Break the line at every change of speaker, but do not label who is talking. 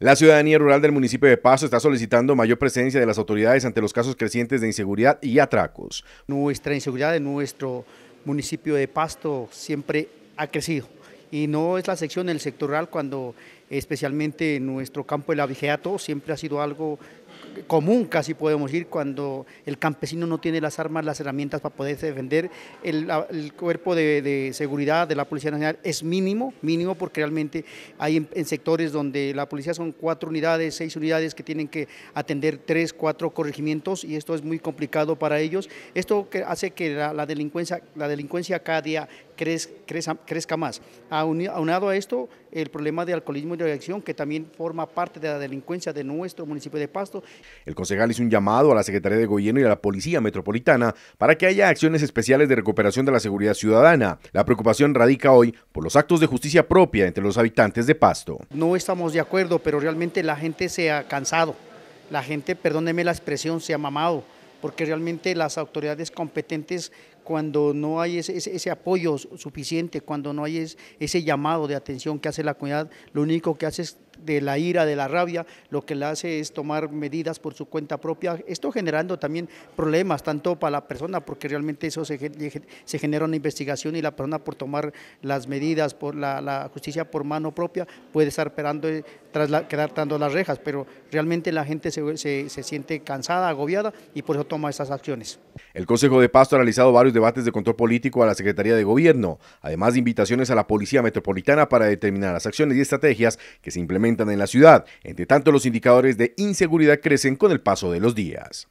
La ciudadanía rural del municipio de Pasto está solicitando mayor presencia de las autoridades ante los casos crecientes de inseguridad y atracos.
Nuestra inseguridad en nuestro municipio de Pasto siempre ha crecido y no es la sección del rural cuando especialmente en nuestro campo de la vigeato siempre ha sido algo común, casi podemos ir cuando el campesino no tiene las armas, las herramientas para poderse defender. El, cuerpo de, seguridad de la Policía Nacional es mínimo, mínimo porque realmente hay en, sectores donde la policía son cuatro unidades, seis unidades que tienen que atender tres, cuatro corregimientos y esto es muy complicado para ellos. Esto hace que la, delincuencia, la delincuencia cada día crezca más. Aunado a esto, el problema de alcoholismo y reacción, que también forma parte de la delincuencia de nuestro municipio de Pasto
el concejal hizo un llamado a la Secretaría de Gobierno y a la Policía Metropolitana para que haya acciones especiales de recuperación de la seguridad ciudadana. La preocupación radica hoy por los actos de justicia propia entre los habitantes de Pasto.
No estamos de acuerdo, pero realmente la gente se ha cansado. La gente, perdóneme la expresión, se ha mamado porque realmente las autoridades competentes cuando no hay ese, apoyo suficiente, cuando no hay ese, ese, llamado de atención que hace la comunidad, lo único que hace es de la ira, de la rabia, lo que le hace es tomar medidas por su cuenta propia, esto generando también problemas, tanto para la persona, porque realmente eso se, se genera una investigación y la persona por tomar las medidas, por la, justicia por mano propia, puede estar esperando eh, tras quedar dando las rejas, pero realmente la gente se, se, se siente cansada, agobiada y por eso toma esas acciones.
El Consejo de Pasto ha realizado varios debates de control político a la Secretaría de Gobierno, además de invitaciones a la Policía Metropolitana para determinar las acciones y estrategias que se implementan en la ciudad. Entre tanto, los indicadores de inseguridad crecen con el paso de los días.